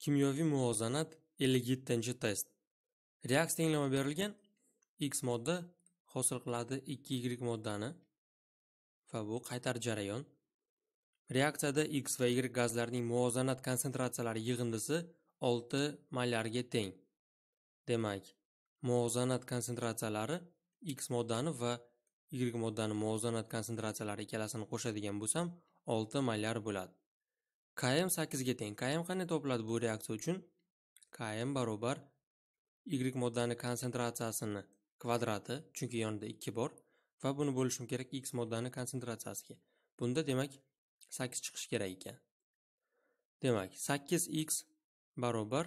kimyoviy muvozanat 57 test reaks tenglama berilgan x modda hosil qiladi 2 y moddani va bu qaytar jarayon reaksiyada x va y gazlarning muvozanat konsentratsiyalari yig'indisi 6 mollarga teng demak muvozanat konsentratsiyalari x moddani va y moddani muvozanat konsentratsiyalari ikkalasini qo'shadigan bo'lsam 6 mollar bo'ladi km 8 ga teng km qanday topiladi bu reaksiya uchun km barobar y moddani konsentratsiyasini kvadrati chunki yonida 2 bor va buni bo'lishim kerak x moddani konsentratsiyasiga bunda demak 8 chiqishi kerak ekan demak 8x barobar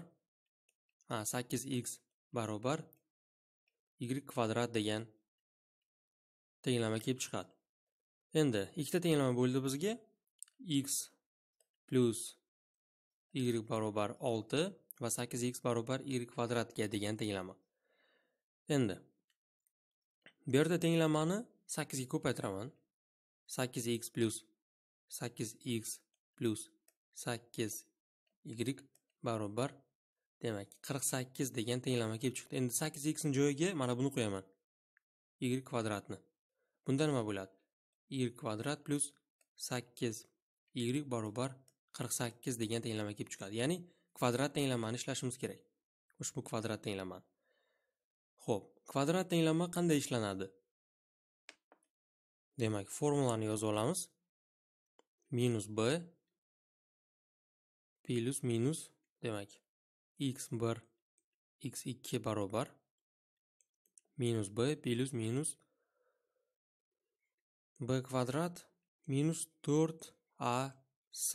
a 8x barobar y kvadrat degan tenglama kelib chiqadi endi ikkita tenglama bo'ldi bizga x plus y barobar 6 va 8x barobar y kvadratga degan tenglama endi bu yerda tenglamani 8 ga ko'paytiraman 8x plus 8x plus 8 y barobar demak 48 degan tenglama kelib chiqdi endi 8x ning joyiga mana buni qo'yaman y kvadratni bunda nima bo'ladi y kvadrat plus 8 y barobar qirq sakkiz degan tenglama kelib chiqadi ya'ni kvadrat tenglamani ishlashimiz kerak ushbu kvadrat tenglama ho'p kvadrat tenglama qanday ishlanadi demak formulani yozib olamiz minus b plyus minus demak x bir x ikki barobar minus b plyus minus b kvadrat minus to'rt a c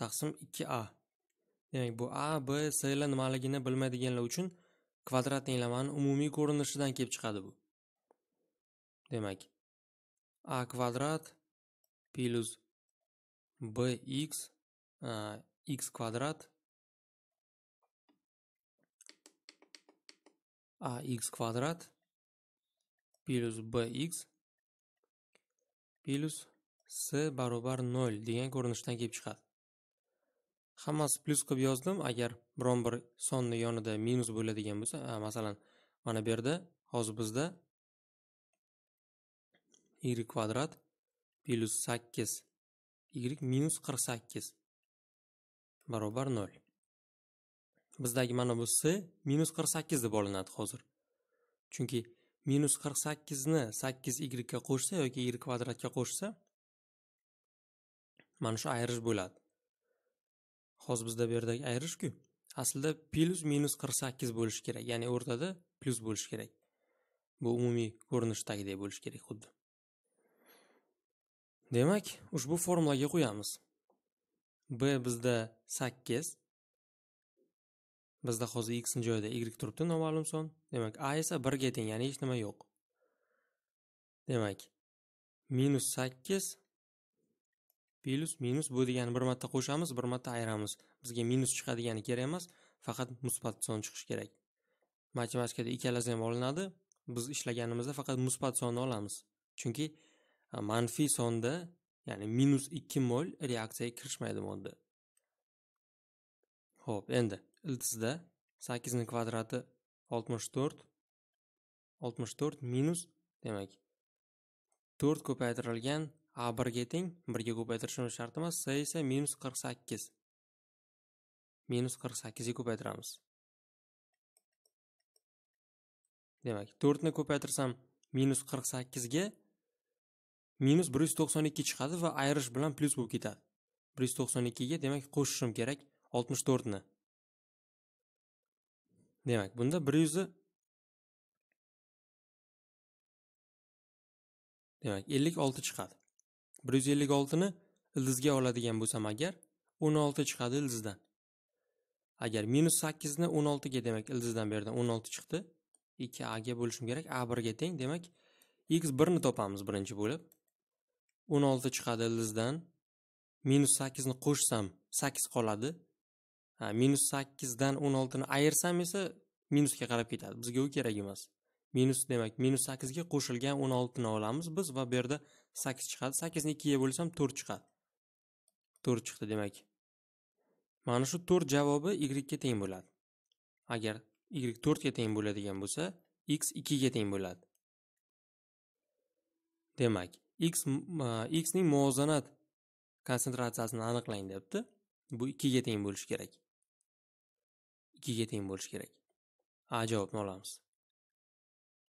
taqsim 2a demak bu a b c lar nimaligini bilmaydiganlar uchun kvadrat tenglamani umumiy ko'rinishidan kelib chiqadi bu demak a kvadrat plus bx x kvadrat ax kvadrat плюс bx plus s barobar 0 degan ko'rinishdan kelib chiqadi hammasi plyus qilib yozdim agar biron bir sonni yonida minus bo'ladigan bo'lsa masalan mana bu yerda hozir bizda y kvadrat plyus sakkiz y minus qirq sakkiz barobar nol bizdagi mana bu s minus qirq sakkiz deb olinadi hozir chunki minus qirq sakkizni sakkiz y ga qo'shsa yoki y kvadratga qo'shsa mana shu ayirish bo'ladi hozir bizda bu yerdagi ayrish-ku aslida plyus minus qirq sakkiz bo'lishi kerak ya'ni o'rtada plyus bo'lishi kerak bu umumiy ko'rinishdagidek bo'lishi kerak xuddi demak ushbu formulaga qo'yamiz b bizda sakkiz bizda hozir x joyida y turibdi noma'lum son demak a esa birga teng ya'ni hech nima yo'q demak minus sakkiz plus minus bu degani bir marta qo'shamiz bir marta ayiramiz bizga minus chiqadigani kerak emas faqat musbat son chiqishi kerak matematikada ikkalasi ham olinadi biz ishlaganimizda faqat musbat sonni olamiz chunki e, manfiy sonda ya'ni minus ikki mol reaksiyaga kirishmaydi modda ho'p endi iltisda sakkizni kvadrati oltmish to'rt oltmish to'rt minus demak to'rt ko'paytirilgan a birga teng birga ko'paytirishimiz shart emas s esa minus qirq sakkiz minus qirq sakkizga ko'paytiramiz demak to'rtni ko'paytirsam minus qirq sakkizga minus bir yuz to'qson ikki chiqadi va ayirish bilan plyus bo'lib ketadi bir yuz to'qson ikkiga demak qo'shishim kerak oltmish to'rtni demak bunda bir yuzi demak ellik olti chiqadi bir yuz ellik oltini ildizga oladigan bo'lsam agar o'n olti chiqadi ildizdan agar minus sakkizni o'n oltiga demak ildizdan bu yerdan o'n olti chiqdi ikki aga bo'lishim kerak a birga teng demak x birni topamiz birinchi bo'lib o'n olti chiqadi ildizdan minus sakkizni qo'shsam sakkiz qoladi ha minus sakkizdan o'n oltini ayirsam esa minusga qarab ketadi bizga u kerak emas minus demak minus sakkizga qo'shilgan o'n oltini olamiz biz va bu yerda sakkiz chiqadi sakkizni ikkiga bo'lsam to'rt chiqadi to'rt chiqdi demak mana shu to'rt javobi yga teng bo'ladi agar y to'rtga teng bo'ladigan bo'lsa x ikkiga teng bo'ladi demak x x ning muvozanat konsentratsiyasini aniqlang debdi bu ikkiga teng bo'lishi kerak ikkiga teng bo'lishi kerak a javobni olamiz